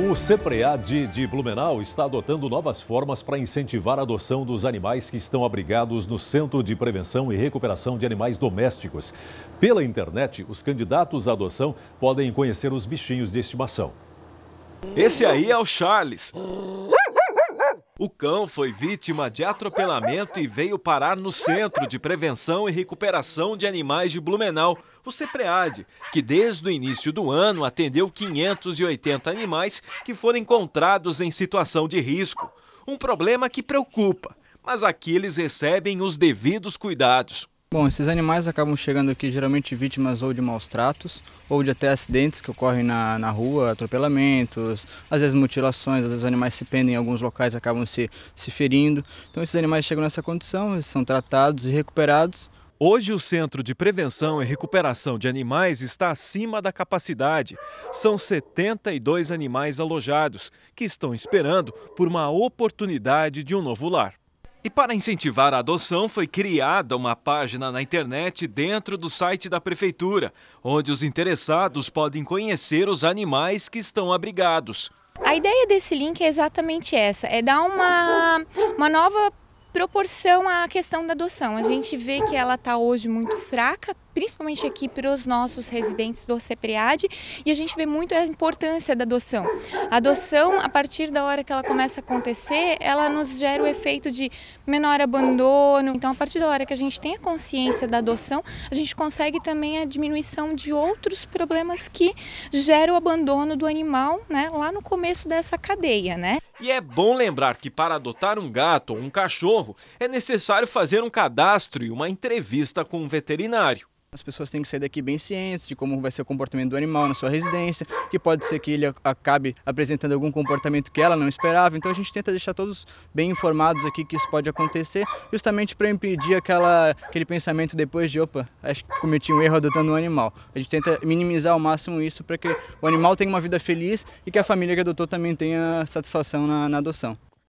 O CEPREAD de Blumenau está adotando novas formas para incentivar a adoção dos animais que estão abrigados no Centro de Prevenção e Recuperação de Animais Domésticos. Pela internet, os candidatos à adoção podem conhecer os bichinhos de estimação. Esse aí é o Charles. O cão foi vítima de atropelamento e veio parar no Centro de Prevenção e Recuperação de Animais de Blumenau, o CEPREAD, que desde o início do ano atendeu 580 animais que foram encontrados em situação de risco. Um problema que preocupa, mas aqui eles recebem os devidos cuidados. Bom, esses animais acabam chegando aqui geralmente vítimas ou de maus tratos ou de até acidentes que ocorrem na, na rua, atropelamentos, às vezes mutilações, às vezes os animais se pendem em alguns locais acabam se, se ferindo. Então esses animais chegam nessa condição, eles são tratados e recuperados. Hoje o Centro de Prevenção e Recuperação de Animais está acima da capacidade. São 72 animais alojados que estão esperando por uma oportunidade de um novo lar. E para incentivar a adoção, foi criada uma página na internet dentro do site da Prefeitura, onde os interessados podem conhecer os animais que estão abrigados. A ideia desse link é exatamente essa, é dar uma, uma nova proporção à questão da adoção. A gente vê que ela está hoje muito fraca, principalmente aqui para os nossos residentes do CEPREAD, e a gente vê muito a importância da adoção. A adoção, a partir da hora que ela começa a acontecer, ela nos gera o efeito de menor abandono. Então, a partir da hora que a gente tem a consciência da adoção, a gente consegue também a diminuição de outros problemas que geram o abandono do animal né, lá no começo dessa cadeia. Né? E é bom lembrar que para adotar um gato ou um cachorro é necessário fazer um cadastro e uma entrevista com um veterinário. As pessoas têm que sair daqui bem cientes de como vai ser o comportamento do animal na sua residência, que pode ser que ele acabe apresentando algum comportamento que ela não esperava. Então a gente tenta deixar todos bem informados aqui que isso pode acontecer, justamente para impedir aquela, aquele pensamento depois de opa, acho que cometi um erro adotando um animal. A gente tenta minimizar ao máximo isso para que o animal tenha uma vida feliz e que a família que adotou também tenha satisfação na, na adoção.